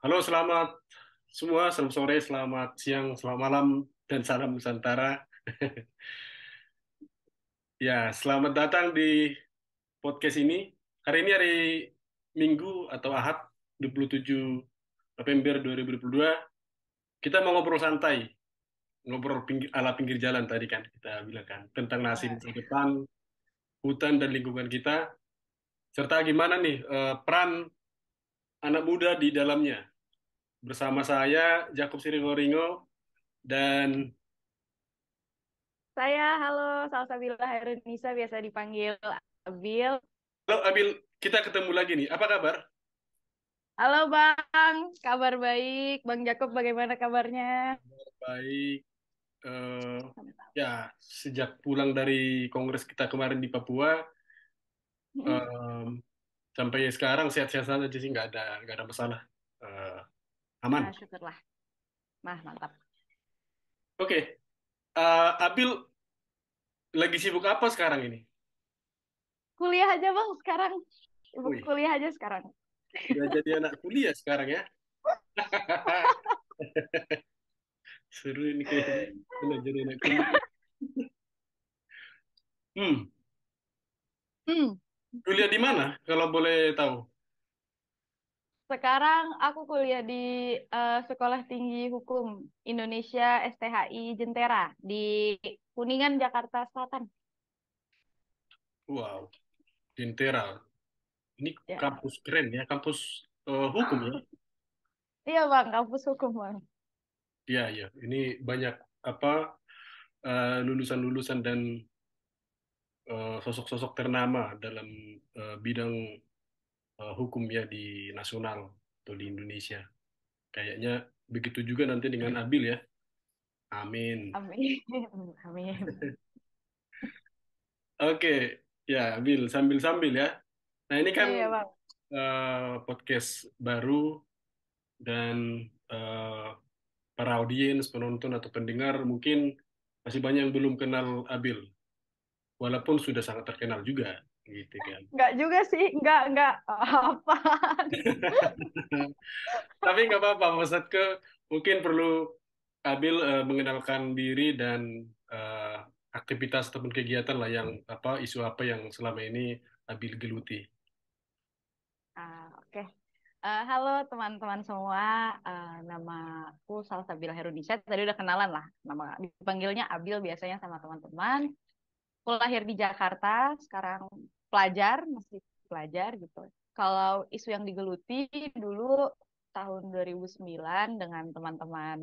Halo, selamat semua, selamat sore, selamat siang, selamat malam, dan salam Nusantara. ya, selamat datang di podcast ini. Hari ini hari Minggu atau Ahad, 27 November 2022. Kita mau ngobrol santai, ngobrol pinggir, ala pinggir jalan tadi kan kita bilang kan, tentang nasib ke iya. depan, hutan dan lingkungan kita, serta gimana nih eh, peran anak muda di dalamnya. Bersama saya, Jakob Siringoringo dan... Saya, halo, Salsabila Hairunisa, biasa dipanggil Abil. Halo, Abil. Kita ketemu lagi nih. Apa kabar? Halo, Bang. Kabar baik. Bang Jakob, bagaimana kabarnya? baik. Uh, ya, sejak pulang dari kongres kita kemarin di Papua, um, sampai sekarang sehat-sehat saja sih nggak ada nggak ada masalah eh, Aman. Nah, syukurlah. Nah, mantap. Oke. Okay. Uh, eh, Abil lagi sibuk apa sekarang ini? Kuliah aja, Bang, sekarang. Sibuk kuliah aja sekarang. Ya, jadi anak kuliah sekarang ya. Seru ini kayaknya jadi anak kuliah. Hmm. Hmm. Kuliah di mana kalau boleh tahu? Sekarang aku kuliah di uh, Sekolah Tinggi Hukum Indonesia STHI Jentera di Kuningan, Jakarta Selatan. Wow, Jentera. Ini ya. kampus keren ya, kampus uh, hukum ya? Iya bang, kampus hukum bang. Iya iya, ini banyak apa eh, lulusan-lulusan uh, dan sosok-sosok uh, ternama dalam uh, bidang uh, hukum ya di nasional atau di Indonesia. Kayaknya begitu juga nanti dengan Abil ya. Amin. Amin. Amin. Oke, okay. ya Abil sambil-sambil ya. Nah ini kan ya, ya, uh, podcast baru dan uh, para audiens, penonton atau pendengar mungkin masih banyak yang belum kenal Abil, walaupun sudah sangat terkenal juga gitu kan eh, nggak juga sih nggak nggak eh, apa tapi nggak apa-apa maksudku mungkin perlu Abil uh, mengenalkan diri dan uh, aktivitas ataupun kegiatan lah yang apa isu apa yang selama ini Abil geluti. Uh, Oke, okay. uh, halo teman-teman semua, uh, nama aku Salsabil Herudisya. Tadi udah kenalan lah, nama dipanggilnya Abil biasanya sama teman-teman. Aku lahir di Jakarta, sekarang pelajar masih pelajar gitu kalau isu yang digeluti dulu tahun 2009 dengan teman-teman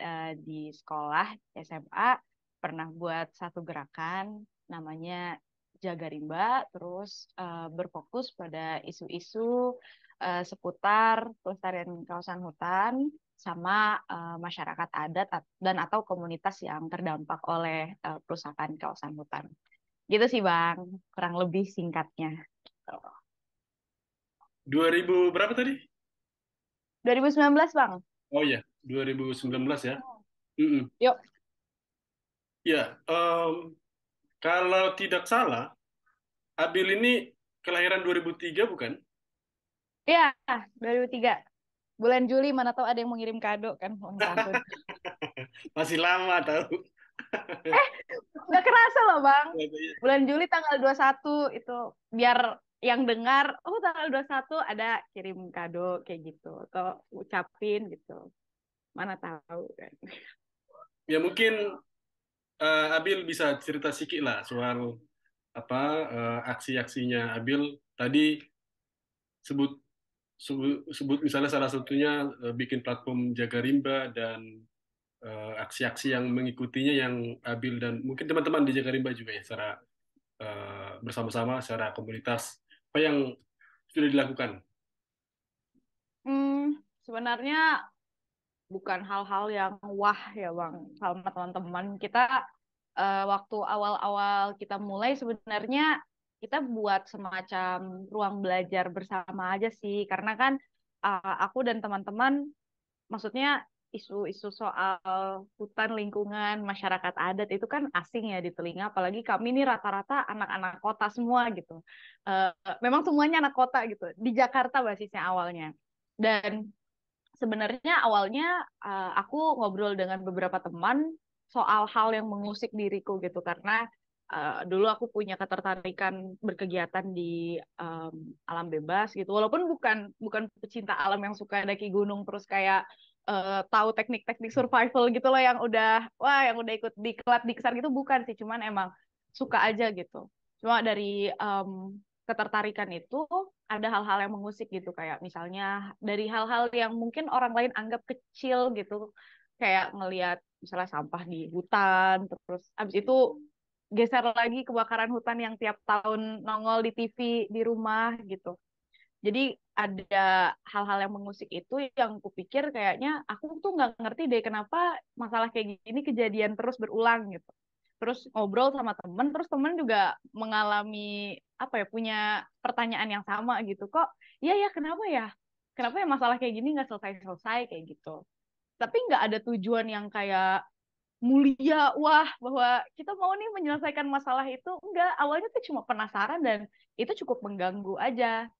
uh, di sekolah SMA pernah buat satu gerakan namanya jaga rimba terus uh, berfokus pada isu-isu uh, seputar pelestarian kawasan hutan sama uh, masyarakat adat dan atau komunitas yang terdampak oleh uh, perusahaan kawasan hutan. Gitu sih Bang, kurang lebih singkatnya. 2000 berapa tadi? 2019 Bang. Oh iya, 2019 ya. Mm -mm. Yuk. Ya, um, kalau tidak salah, Abil ini kelahiran 2003 bukan? Iya, 2003. Bulan Juli mana tahu ada yang mengirim kado kan. Masih lama tahu eh, nggak kerasa loh bang. Iya, iya. Bulan Juli tanggal 21 itu biar yang dengar, oh tanggal 21 ada kirim kado kayak gitu atau ucapin gitu. Mana tahu kan. Ya mungkin uh, Abil bisa cerita sikit lah soal apa uh, aksi-aksinya Abil tadi sebut sebut misalnya salah satunya eh, bikin platform jaga rimba dan aksi eh, aksi-aksi yang mengikutinya yang abil dan mungkin teman-teman di Jakarimba juga ya secara uh, bersama-sama secara komunitas apa yang sudah dilakukan? Hmm, sebenarnya bukan hal-hal yang wah ya bang sama teman-teman kita uh, waktu awal-awal kita mulai sebenarnya kita buat semacam ruang belajar bersama aja sih karena kan uh, aku dan teman-teman maksudnya isu-isu soal hutan lingkungan masyarakat adat itu kan asing ya di telinga apalagi kami ini rata-rata anak-anak kota semua gitu uh, memang semuanya anak kota gitu di Jakarta basisnya awalnya dan sebenarnya awalnya uh, aku ngobrol dengan beberapa teman soal hal yang mengusik diriku gitu karena uh, dulu aku punya ketertarikan berkegiatan di um, alam bebas gitu walaupun bukan bukan pecinta alam yang suka daki gunung terus kayak uh, tahu teknik-teknik hmm. survival gitu loh yang udah wah yang udah ikut diklat dikesar gitu bukan sih cuman emang suka aja gitu cuma dari um, ketertarikan itu ada hal-hal yang mengusik gitu kayak misalnya dari hal-hal yang mungkin orang lain anggap kecil gitu kayak ngelihat misalnya sampah di hutan terus abis itu geser lagi kebakaran hutan yang tiap tahun nongol di TV di rumah gitu jadi ada hal-hal yang mengusik itu yang kupikir kayaknya aku tuh nggak ngerti deh kenapa masalah kayak gini kejadian terus berulang gitu. Terus ngobrol sama temen, terus temen juga mengalami apa ya punya pertanyaan yang sama gitu kok. Iya ya kenapa ya? Kenapa ya masalah kayak gini nggak selesai-selesai kayak gitu? Tapi nggak ada tujuan yang kayak mulia wah bahwa kita mau nih menyelesaikan masalah itu enggak awalnya tuh cuma penasaran dan itu cukup mengganggu aja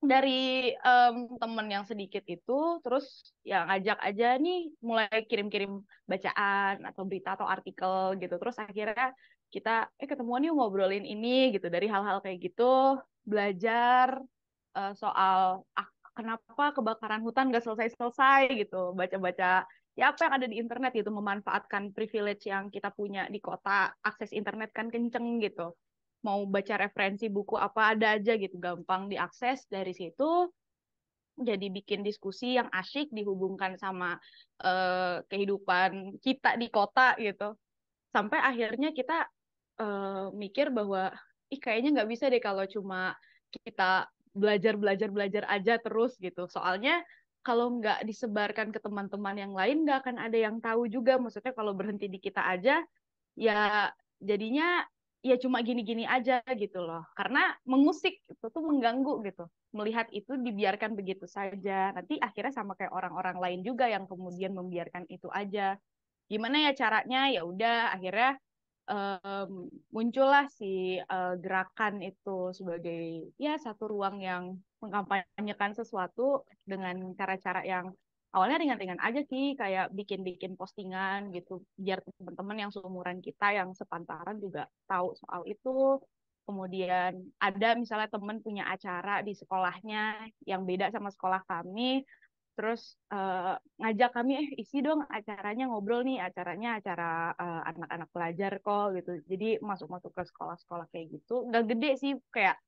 dari um, temen yang sedikit itu terus yang ngajak aja nih mulai kirim-kirim bacaan atau berita atau artikel gitu terus akhirnya kita eh ketemuan yuk ngobrolin ini gitu dari hal-hal kayak gitu belajar uh, soal ah, kenapa kebakaran hutan gak selesai-selesai gitu baca-baca ya apa yang ada di internet gitu memanfaatkan privilege yang kita punya di kota akses internet kan kenceng gitu mau baca referensi buku apa ada aja gitu gampang diakses dari situ jadi bikin diskusi yang asyik dihubungkan sama uh, kehidupan kita di kota gitu sampai akhirnya kita uh, mikir bahwa ih kayaknya nggak bisa deh kalau cuma kita belajar belajar belajar aja terus gitu soalnya kalau nggak disebarkan ke teman-teman yang lain nggak akan ada yang tahu juga maksudnya kalau berhenti di kita aja ya jadinya ya cuma gini-gini aja gitu loh karena mengusik itu tuh mengganggu gitu melihat itu dibiarkan begitu saja nanti akhirnya sama kayak orang-orang lain juga yang kemudian membiarkan itu aja gimana ya caranya ya udah akhirnya um, muncullah si uh, gerakan itu sebagai ya satu ruang yang mengkampanyekan sesuatu dengan cara-cara yang awalnya ringan-ringan aja sih kayak bikin-bikin postingan gitu biar teman-teman yang seumuran kita yang sepantaran juga tahu soal itu kemudian ada misalnya teman punya acara di sekolahnya yang beda sama sekolah kami terus uh, ngajak kami eh isi dong acaranya ngobrol nih acaranya acara eh, anak-anak uh, pelajar kok gitu jadi masuk-masuk ke sekolah-sekolah kayak gitu Gak gede sih kayak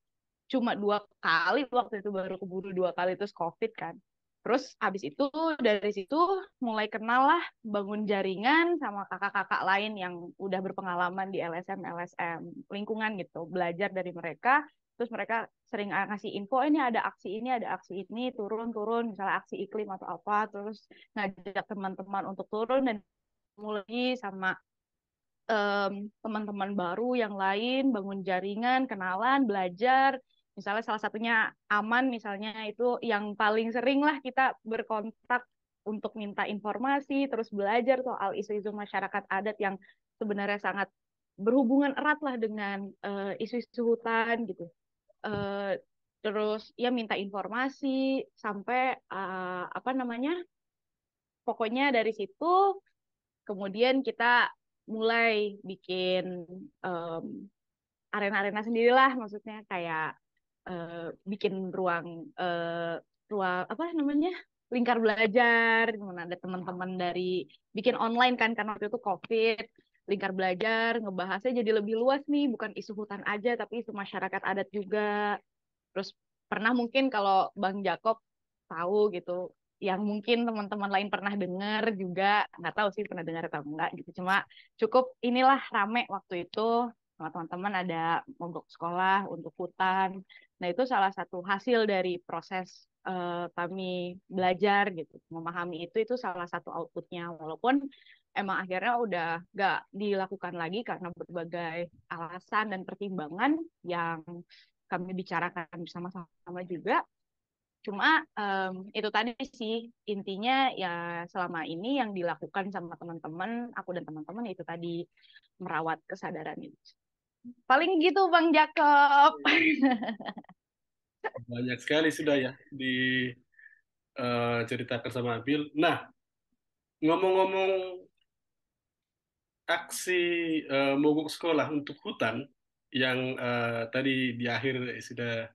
cuma dua kali waktu itu baru keburu dua kali terus covid kan Terus abis itu dari situ mulai kenal lah bangun jaringan sama kakak-kakak lain yang udah berpengalaman di LSM-LSM lingkungan gitu. Belajar dari mereka, terus mereka sering ah, ngasih info ini ada aksi ini, ada aksi ini, turun-turun misalnya aksi iklim atau apa, terus ngajak teman-teman untuk turun dan mulai sama teman-teman um, teman -teman baru yang lain, bangun jaringan, kenalan, belajar, Misalnya salah satunya aman misalnya itu yang paling sering lah kita berkontak untuk minta informasi, terus belajar soal isu-isu masyarakat adat yang sebenarnya sangat berhubungan erat lah dengan eh, isu-isu uh, hutan gitu. Uh, terus ya minta informasi sampai uh, apa namanya? Pokoknya dari situ kemudian kita mulai bikin um, arena-arena sendirilah maksudnya kayak Eh, bikin ruang uh, eh, ruang apa namanya lingkar belajar, mana ada teman-teman dari bikin online kan karena waktu itu covid lingkar belajar ngebahasnya jadi lebih luas nih bukan isu hutan aja tapi isu masyarakat adat juga terus pernah mungkin kalau bang Jakob tahu gitu yang mungkin teman-teman lain pernah dengar juga nggak tahu sih pernah dengar atau enggak gitu cuma cukup inilah rame waktu itu sama teman-teman ada mogok sekolah untuk hutan Nah, itu salah satu hasil dari proses uh, kami belajar gitu. Memahami itu itu salah satu outputnya walaupun emang akhirnya udah gak dilakukan lagi karena berbagai alasan dan pertimbangan yang kami bicarakan bersama-sama juga. Cuma um, itu tadi sih intinya ya selama ini yang dilakukan sama teman-teman, aku dan teman-teman itu tadi merawat kesadaran itu. Paling gitu Bang Jakob. Banyak sekali sudah ya di uh, ceritakan sama Abil. Nah, ngomong-ngomong aksi uh, mogok sekolah untuk hutan yang uh, tadi di akhir sudah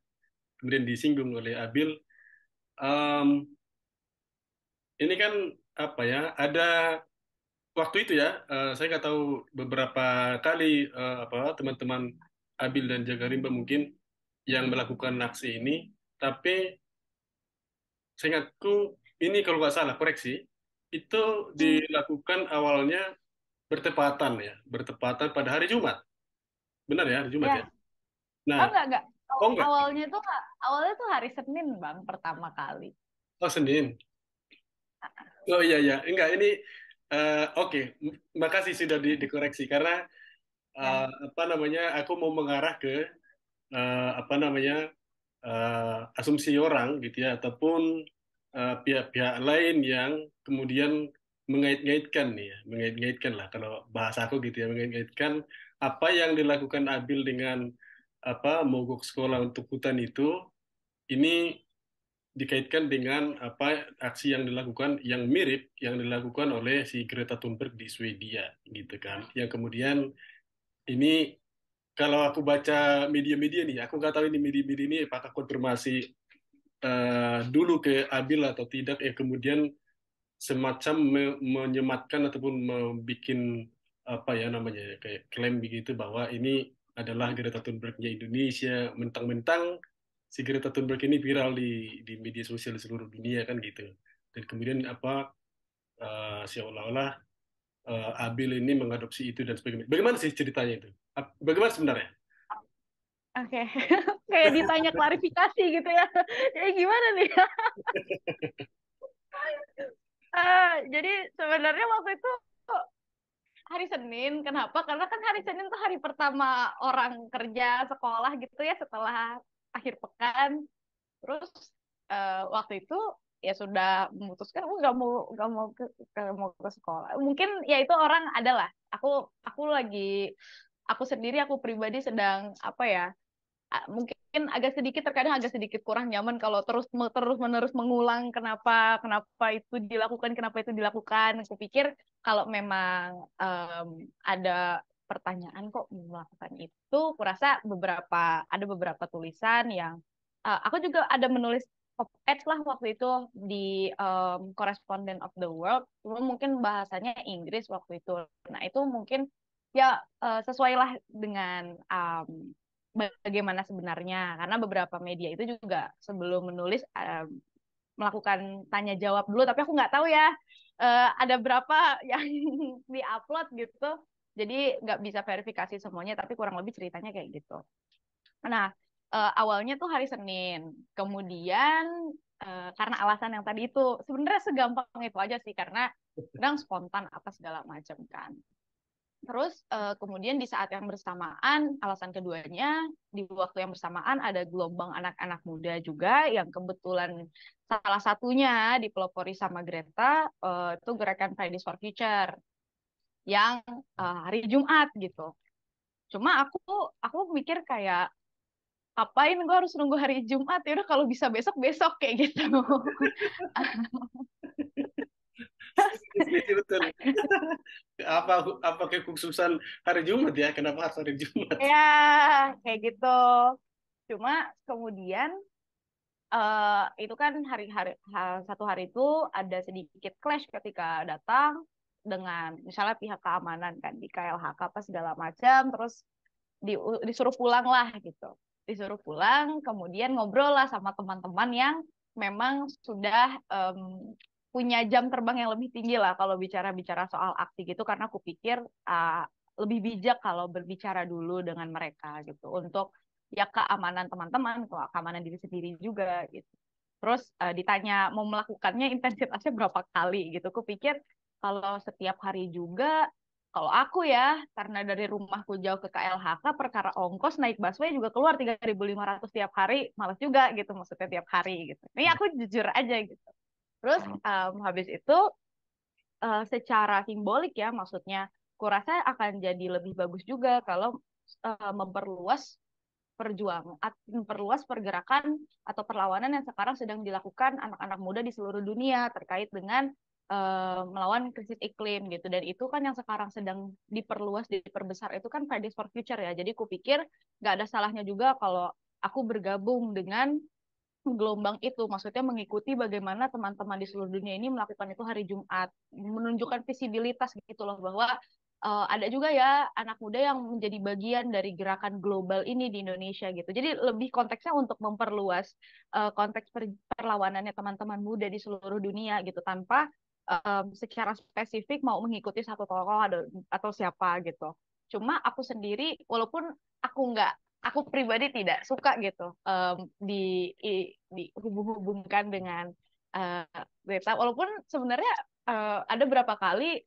kemudian disinggung oleh Abil, um, ini kan apa ya? Ada waktu itu ya, uh, saya nggak tahu beberapa kali uh, apa teman-teman Abil dan Jagarimba mungkin yang melakukan aksi ini, tapi saya ngaku ini kalau nggak salah koreksi itu hmm. dilakukan awalnya bertepatan ya, bertepatan pada hari Jumat, benar ya hari Jumat ya? ya? Nah, oh, enggak, enggak. Oh, enggak. awalnya itu awalnya tuh hari Senin bang pertama kali. Oh Senin. Ah. Oh iya iya, enggak ini Eh, oke, okay. makasih sudah di, dikoreksi karena uh, apa namanya aku mau mengarah ke uh, apa namanya uh, asumsi orang gitu ya ataupun pihak-pihak uh, lain yang kemudian mengait-ngaitkan nih ya, mengait-ngaitkan lah kalau bahasa aku gitu ya mengait-ngaitkan apa yang dilakukan Abil dengan apa mogok sekolah untuk hutan itu ini dikaitkan dengan apa aksi yang dilakukan yang mirip yang dilakukan oleh si Greta Thunberg di Swedia gitu kan yang kemudian ini kalau aku baca media-media nih aku nggak tahu ini media-media ini apakah konfirmasi uh, dulu ke Abil atau tidak ya kemudian semacam me menyematkan ataupun membuat apa ya namanya kayak klaim begitu bahwa ini adalah Greta thunberg Indonesia mentang-mentang si Greta Thunberg ini viral di di media sosial di seluruh dunia kan gitu dan kemudian apa uh, seolah-olah uh, Abil ini mengadopsi itu dan sebagainya bagaimana sih ceritanya itu bagaimana sebenarnya Oke, okay. kayak ditanya klarifikasi gitu ya. ya gimana nih? uh, jadi sebenarnya waktu itu hari Senin. Kenapa? Karena kan hari Senin tuh hari pertama orang kerja sekolah gitu ya setelah akhir pekan terus uh, waktu itu ya sudah memutuskan aku nggak mau nggak mau ke gak mau ke sekolah mungkin ya itu orang adalah aku aku lagi aku sendiri aku pribadi sedang apa ya mungkin agak sedikit terkadang agak sedikit kurang nyaman kalau terus terus menerus mengulang kenapa kenapa itu dilakukan kenapa itu dilakukan aku pikir kalau memang um, ada pertanyaan kok melakukan itu kurasa beberapa ada beberapa tulisan yang uh, aku juga ada menulis op-ed lah waktu itu di um, Correspondent of the World cuma mungkin bahasanya Inggris waktu itu nah itu mungkin ya uh, sesuailah dengan um, bagaimana sebenarnya karena beberapa media itu juga sebelum menulis um, melakukan tanya jawab dulu tapi aku nggak tahu ya uh, ada berapa yang diupload gitu jadi nggak bisa verifikasi semuanya, tapi kurang lebih ceritanya kayak gitu. Nah, uh, awalnya tuh hari Senin. Kemudian uh, karena alasan yang tadi itu sebenarnya segampang itu aja sih karena kadang spontan apa segala macam kan. Terus uh, kemudian di saat yang bersamaan alasan keduanya di waktu yang bersamaan ada gelombang anak-anak muda juga yang kebetulan salah satunya dipelopori sama Greta uh, itu gerakan Fridays for Future yang uh, hari Jumat gitu. Cuma aku aku mikir kayak apain gue harus nunggu hari Jumat ya udah kalau bisa besok besok kayak gitu. betul. apa apa kekhususan hari Jumat ya kenapa harus hari Jumat? Ya kayak gitu. Cuma kemudian uh, itu kan hari-hari satu hari itu ada sedikit clash ketika datang dengan misalnya pihak keamanan kan di KLHK apa segala macam terus di, disuruh pulang lah gitu disuruh pulang kemudian ngobrol lah sama teman-teman yang memang sudah um, punya jam terbang yang lebih tinggi lah kalau bicara-bicara soal aksi gitu karena aku pikir uh, lebih bijak kalau berbicara dulu dengan mereka gitu untuk ya keamanan teman-teman keamanan diri sendiri juga gitu terus uh, ditanya mau melakukannya intensitasnya berapa kali gitu aku pikir kalau setiap hari juga kalau aku ya karena dari rumahku jauh ke KLHK perkara ongkos naik busway juga keluar 3.500 tiap hari males juga gitu maksudnya tiap hari gitu ini hmm. aku jujur aja gitu terus um, habis itu uh, secara simbolik ya maksudnya kurasa akan jadi lebih bagus juga kalau uh, memperluas perjuang memperluas pergerakan atau perlawanan yang sekarang sedang dilakukan anak-anak muda di seluruh dunia terkait dengan Eh, melawan krisis iklim gitu dan itu kan yang sekarang sedang diperluas diperbesar itu kan Fridays for Future ya jadi kupikir nggak ada salahnya juga kalau aku bergabung dengan gelombang itu maksudnya mengikuti bagaimana teman-teman di seluruh dunia ini melakukan itu hari Jumat menunjukkan visibilitas gitu loh bahwa uh, ada juga ya anak muda yang menjadi bagian dari gerakan global ini di Indonesia gitu. Jadi lebih konteksnya untuk memperluas uh, konteks per perlawanannya teman-teman muda di seluruh dunia gitu tanpa um, secara spesifik mau mengikuti satu tokoh atau, atau siapa gitu. Cuma aku sendiri walaupun aku nggak aku pribadi tidak suka gitu um, di, di dihubung-hubungkan dengan uh, walaupun sebenarnya uh, ada berapa kali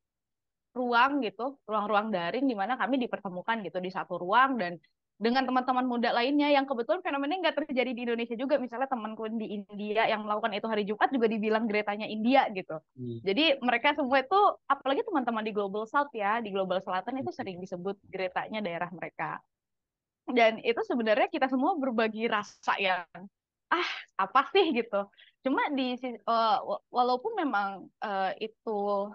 ruang gitu, ruang-ruang daring di mana kami dipertemukan gitu di satu ruang dan dengan teman-teman muda lainnya yang kebetulan fenomena nggak terjadi di Indonesia juga misalnya temanku di India yang melakukan itu hari Jumat juga dibilang geretanya India gitu hmm. jadi mereka semua itu apalagi teman-teman di Global South ya di Global Selatan itu sering disebut geretanya daerah mereka dan itu sebenarnya kita semua berbagi rasa yang ah apa sih gitu cuma di uh, walaupun memang uh, itu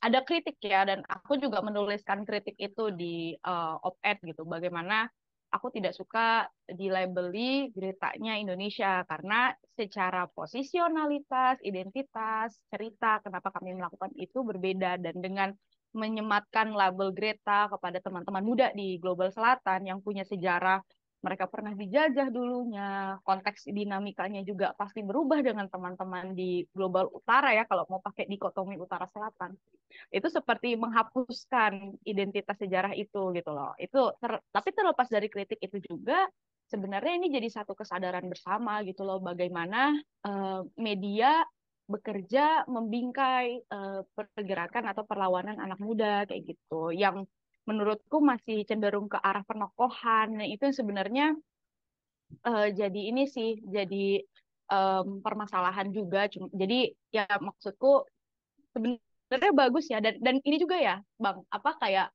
ada kritik ya dan aku juga menuliskan kritik itu di uh, op-ed gitu bagaimana aku tidak suka di dilabeli beritanya Indonesia karena secara posisionalitas, identitas, cerita kenapa kami melakukan itu berbeda dan dengan menyematkan label Greta kepada teman-teman muda di Global Selatan yang punya sejarah mereka pernah dijajah dulunya, konteks dinamikanya juga pasti berubah dengan teman-teman di global utara ya, kalau mau pakai dikotomi utara selatan. Itu seperti menghapuskan identitas sejarah itu gitu loh. Itu ter, tapi terlepas dari kritik itu juga, sebenarnya ini jadi satu kesadaran bersama gitu loh, bagaimana uh, media bekerja membingkai uh, pergerakan atau perlawanan anak muda kayak gitu yang menurutku masih cenderung ke arah penokohan. Nah, itu sebenarnya uh, jadi ini sih jadi um, permasalahan juga. Cuma, jadi ya maksudku sebenarnya bagus ya dan dan ini juga ya, Bang, apa kayak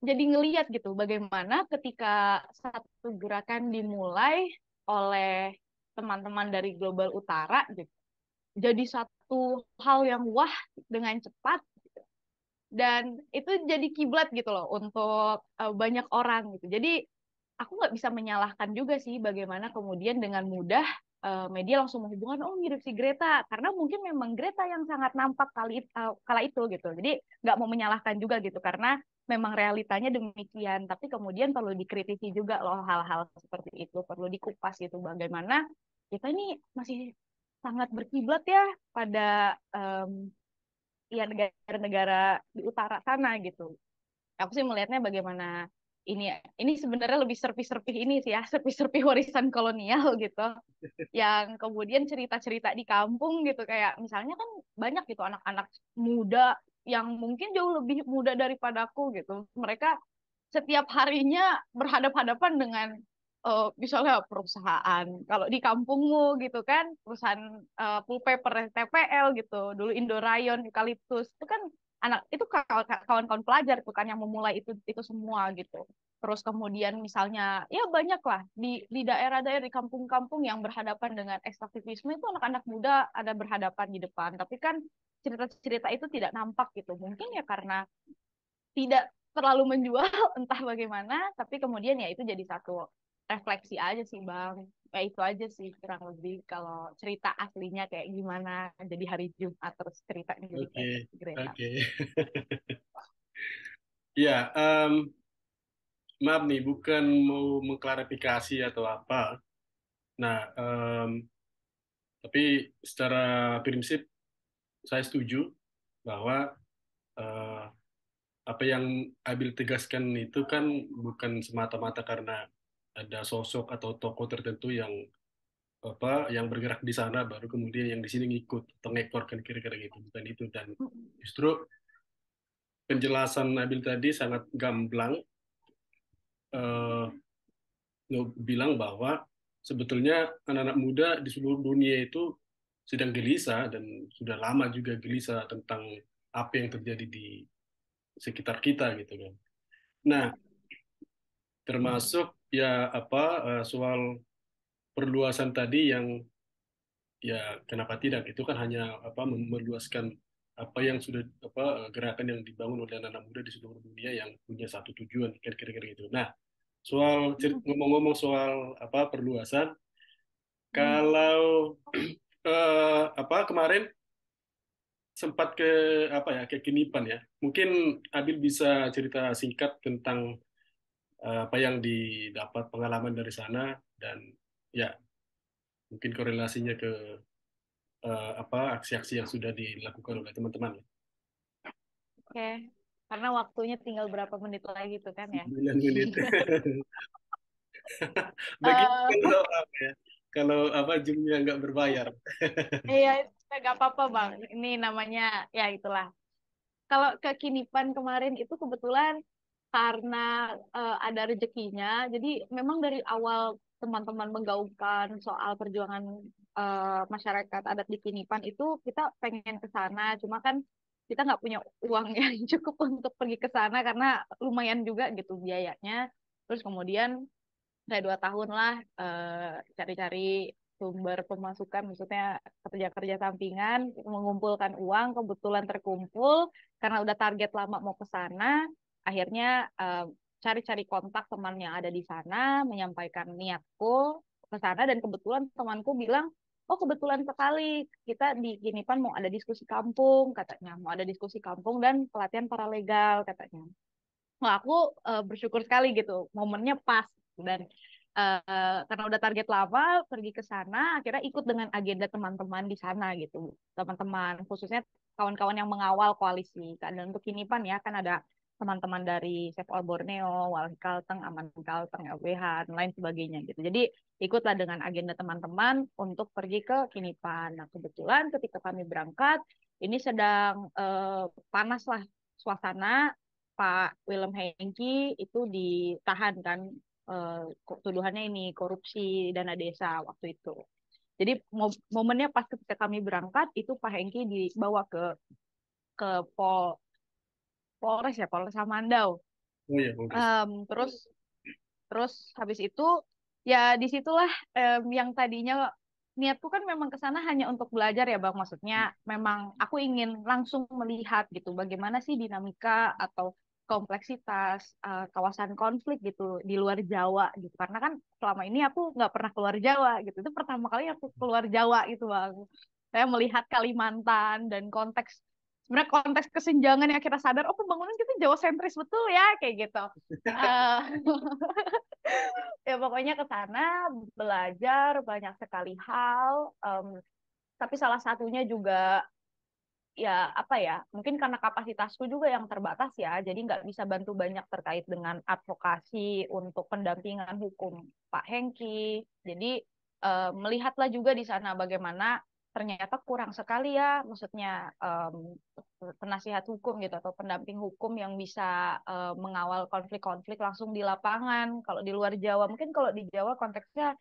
jadi ngeliat gitu bagaimana ketika satu gerakan dimulai oleh teman-teman dari global utara gitu. Jadi satu hal yang wah dengan cepat dan itu jadi kiblat gitu loh untuk uh, banyak orang gitu. Jadi aku nggak bisa menyalahkan juga sih bagaimana kemudian dengan mudah uh, media langsung menghubungkan oh mirip si Greta karena mungkin memang Greta yang sangat nampak kali uh, kala itu gitu. Jadi nggak mau menyalahkan juga gitu karena memang realitanya demikian tapi kemudian perlu dikritisi juga loh hal-hal seperti itu perlu dikupas gitu bagaimana kita ini masih sangat berkiblat ya pada um, ya negara-negara di utara sana gitu. Aku sih melihatnya bagaimana ini ini sebenarnya lebih serpi-serpi ini sih ya, serpi serpi warisan kolonial gitu. Yang kemudian cerita-cerita di kampung gitu kayak misalnya kan banyak gitu anak-anak muda yang mungkin jauh lebih muda daripadaku gitu. Mereka setiap harinya berhadapan hadapan dengan uh, misalnya perusahaan kalau di kampungmu gitu kan perusahaan uh, eh, paper TPL gitu dulu Indorayon Eukaliptus itu kan anak itu kawan-kawan pelajar itu kan yang memulai itu itu semua gitu terus kemudian misalnya ya banyak lah di di daerah-daerah di kampung-kampung yang berhadapan dengan ekstraktivisme itu anak-anak muda ada berhadapan di depan tapi kan cerita-cerita itu tidak nampak gitu mungkin ya karena tidak terlalu menjual entah bagaimana tapi kemudian ya itu jadi satu refleksi aja sih bang ya itu aja sih kurang lebih kalau cerita aslinya kayak gimana jadi hari Jumat terus cerita ini jadi okay. kayak oke okay. ya um, maaf nih bukan mau mengklarifikasi atau apa nah um, tapi secara prinsip saya setuju bahwa uh, apa yang Abil tegaskan itu kan bukan semata-mata karena ada sosok atau tokoh tertentu yang apa yang bergerak di sana baru kemudian yang di sini ngikut atau ngekor kan kira-kira gitu bukan itu dan justru penjelasan Nabil tadi sangat gamblang uh, bilang bahwa sebetulnya anak-anak muda di seluruh dunia itu sedang gelisah dan sudah lama juga gelisah tentang apa yang terjadi di sekitar kita gitu kan nah termasuk ya apa eh, soal perluasan tadi yang ya kenapa tidak itu kan hanya apa meluaskan apa yang sudah apa eh, gerakan yang dibangun oleh anak-anak muda di seluruh dunia yang punya satu tujuan kira-kira gitu. Nah, soal hmm. ngomong-ngomong soal apa perluasan hmm. kalau eh, apa kemarin sempat ke apa ya ke Kinipan ya. Mungkin Abil bisa cerita singkat tentang Eh, apa yang didapat pengalaman dari sana dan ya mungkin korelasinya ke uh, apa aksi-aksi yang sudah dilakukan oleh teman-teman. Ya. Oke, karena waktunya tinggal berapa menit lagi tuh kan ya? 9 menit. Begitu uh, kalau apa ya? Kalau apa jumlahnya nggak berbayar. Iya, iya, nggak apa-apa bang. Ini namanya ya itulah. Kalau kekinipan kemarin itu kebetulan karena uh, ada rezekinya. Jadi memang dari awal teman-teman menggaungkan soal perjuangan uh, masyarakat adat di Kinipan itu kita pengen ke sana, cuma kan kita nggak punya uang yang cukup untuk pergi ke sana karena lumayan juga gitu biayanya. Terus kemudian saya dua tahun lah eh, cari-cari uh, cari -cari sumber pemasukan maksudnya kerja-kerja sampingan mengumpulkan uang kebetulan terkumpul karena udah target lama mau ke sana akhirnya eh, cari-cari kontak teman yang ada di sana menyampaikan niatku ke sana dan kebetulan temanku bilang oh kebetulan sekali kita di Ginipan mau ada diskusi kampung katanya mau ada diskusi kampung dan pelatihan paralegal katanya Nah, aku uh, bersyukur sekali gitu momennya pas dan uh, karena udah target lama pergi ke sana akhirnya ikut dengan agenda teman-teman di sana gitu teman-teman khususnya kawan-kawan yang mengawal koalisi kan, dan untuk Ginipan ya kan ada teman-teman dari Chef All Borneo, Walhi Kalteng, Aman Kalteng, LBH, dan lain sebagainya gitu. Jadi ikutlah dengan agenda teman-teman untuk pergi ke Kinipan. Nah kebetulan ketika kami berangkat, ini sedang eh, panaslah suasana. Pak Willem Hengki itu ditahan kan eh, tuduhannya ini korupsi dana desa waktu itu. Jadi momennya pas ketika kami berangkat itu Pak Hengki dibawa ke ke Pol Polres ya Polres Samandau oh iya Polres. Um, terus terus habis itu ya disitulah um, yang tadinya niatku kan memang ke sana hanya untuk belajar ya bang maksudnya memang aku ingin langsung melihat gitu bagaimana sih dinamika atau kompleksitas uh, kawasan konflik gitu di luar Jawa gitu karena kan selama ini aku nggak pernah keluar Jawa gitu itu pertama kali aku keluar Jawa gitu bang saya melihat Kalimantan dan konteks sebenarnya konteks kesenjangan yang kita sadar oh pembangunan kita jawa sentris betul ya kayak gitu uh, ya pokoknya ke sana belajar banyak sekali hal um, tapi salah satunya juga ya apa ya mungkin karena kapasitasku juga yang terbatas ya jadi nggak bisa bantu banyak terkait dengan advokasi untuk pendampingan hukum Pak Hengki jadi uh, melihatlah juga di sana bagaimana ternyata kurang sekali ya maksudnya um, penasihat hukum gitu atau pendamping hukum yang bisa um, mengawal konflik-konflik langsung di lapangan kalau di luar Jawa mungkin kalau di Jawa konteksnya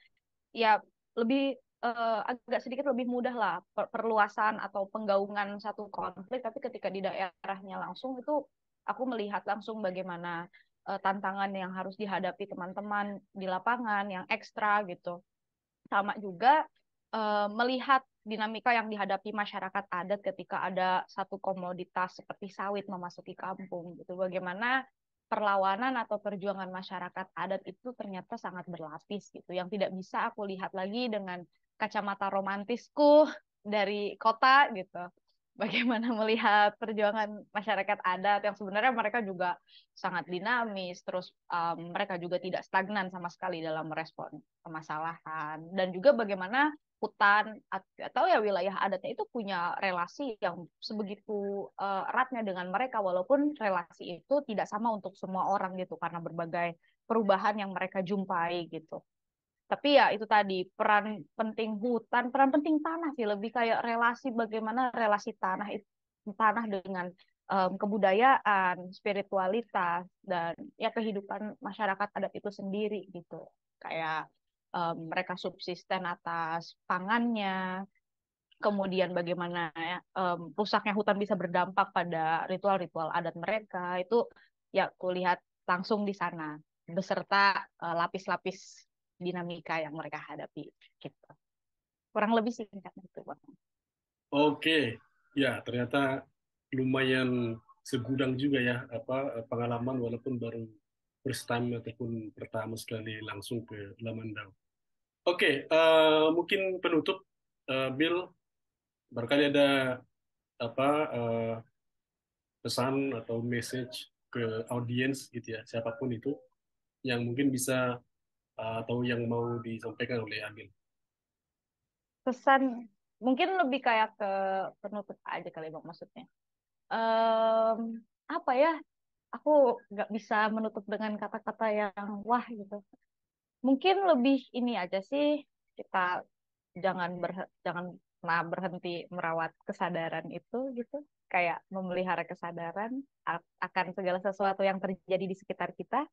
ya lebih uh, agak sedikit lebih mudah lah per perluasan atau penggaungan satu konflik tapi ketika di daerahnya langsung itu aku melihat langsung bagaimana uh, tantangan yang harus dihadapi teman-teman di lapangan yang ekstra gitu sama juga uh, melihat dinamika yang dihadapi masyarakat adat ketika ada satu komoditas seperti sawit memasuki kampung gitu. Bagaimana perlawanan atau perjuangan masyarakat adat itu ternyata sangat berlapis gitu. Yang tidak bisa aku lihat lagi dengan kacamata romantisku dari kota gitu. Bagaimana melihat perjuangan masyarakat adat yang sebenarnya mereka juga sangat dinamis, terus um, mereka juga tidak stagnan sama sekali dalam merespon permasalahan dan juga bagaimana hutan atau ya wilayah adatnya itu punya relasi yang sebegitu eh, eratnya dengan mereka walaupun relasi itu tidak sama untuk semua orang gitu karena berbagai perubahan yang mereka jumpai gitu. Tapi ya itu tadi peran penting hutan, peran penting tanah sih lebih kayak relasi bagaimana relasi tanah itu tanah dengan um, kebudayaan, spiritualitas dan ya kehidupan masyarakat adat itu sendiri gitu. Kayak um, mereka subsisten atas pangannya, kemudian bagaimana um, rusaknya hutan bisa berdampak pada ritual-ritual adat mereka itu ya kulihat langsung di sana beserta e, lapis-lapis uh, dinamika yang mereka hadapi gitu. Kurang lebih singkatnya itu, Bang. Oke. Ya, ternyata lumayan segudang juga ya apa pengalaman walaupun baru first time ataupun pertama sekali langsung ke Lamandau. Oke, okay, uh, eh, mungkin penutup uh, Bill barangkali ada apa uh, pesan atau message ke audiens gitu ya, siapapun itu yang mungkin bisa uh, atau yang mau disampaikan oleh Abil. Pesan mungkin lebih kayak ke penutup aja kali bang maksudnya. Um, apa ya aku nggak bisa menutup dengan kata-kata yang wah gitu mungkin lebih ini aja sih kita jangan ber, jangan pernah berhenti merawat kesadaran itu gitu kayak memelihara kesadaran akan segala sesuatu yang terjadi di sekitar kita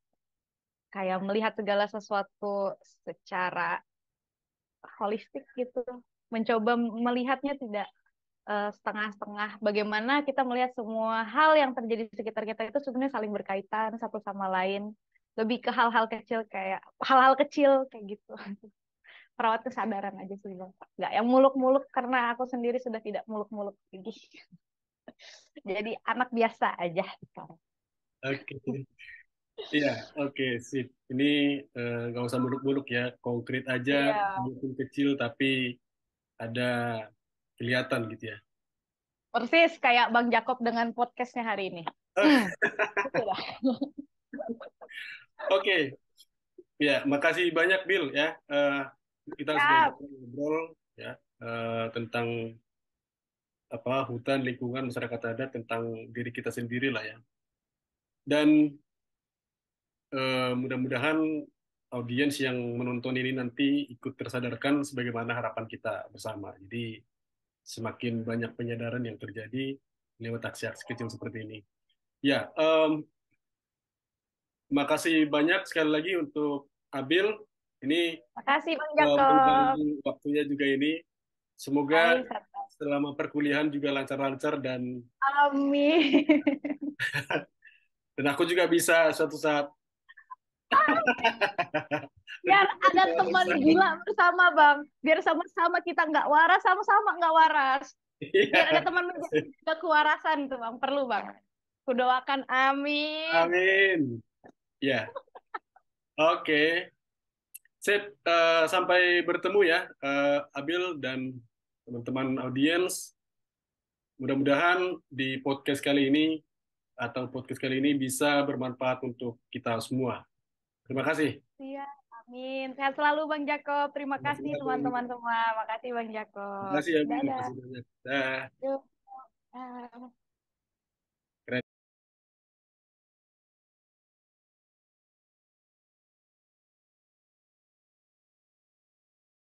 kayak melihat segala sesuatu secara holistik gitu mencoba melihatnya tidak Eh, setengah-setengah bagaimana kita melihat semua hal yang terjadi di sekitar kita itu sebenarnya saling berkaitan satu sama lain lebih ke hal-hal kecil kayak hal-hal kecil kayak gitu perawat kesadaran aja sih bang nggak yang muluk-muluk karena aku sendiri sudah tidak muluk-muluk lagi jadi anak biasa aja sekarang oke okay. Iya, oke, okay, sip. Ini eh, nggak uh, usah muluk-muluk ya, konkret aja, yeah. mungkin kecil tapi ada kelihatan gitu ya. Persis kayak Bang Jakob dengan podcastnya hari ini. Eh. Oke, okay. ya makasih banyak Bill ya. Uh, kita ya. sudah ngobrol ya uh, tentang apa hutan, lingkungan, masyarakat adat, tentang diri kita sendiri lah ya. Dan uh, mudah-mudahan audiens yang menonton ini nanti ikut tersadarkan sebagaimana harapan kita bersama. Jadi semakin banyak penyadaran yang terjadi lewat aksi-aksi kecil seperti ini. Ya, um, makasih banyak sekali lagi untuk Abil. Ini makasih Bang eh, Jakob. waktunya juga ini. Semoga Amin. selama perkuliahan juga lancar-lancar dan Amin. dan aku juga bisa suatu saat biar ada teman gila bersama bang biar sama-sama kita nggak waras sama-sama nggak waras iya. biar ada teman menjaga kewarasan tuh bang perlu bang kudoakan amin amin ya yeah. oke okay. sip uh, sampai bertemu ya uh, Abil dan teman-teman audiens mudah-mudahan di podcast kali ini atau podcast kali ini bisa bermanfaat untuk kita semua Terima kasih. Iya, amin. Sehat selalu Bang Jakob. Terima, terima kasih teman-teman semua. Makasih Bang Jakob. Terima kasih ya. Dadah. Terima kasih banyak. Dah.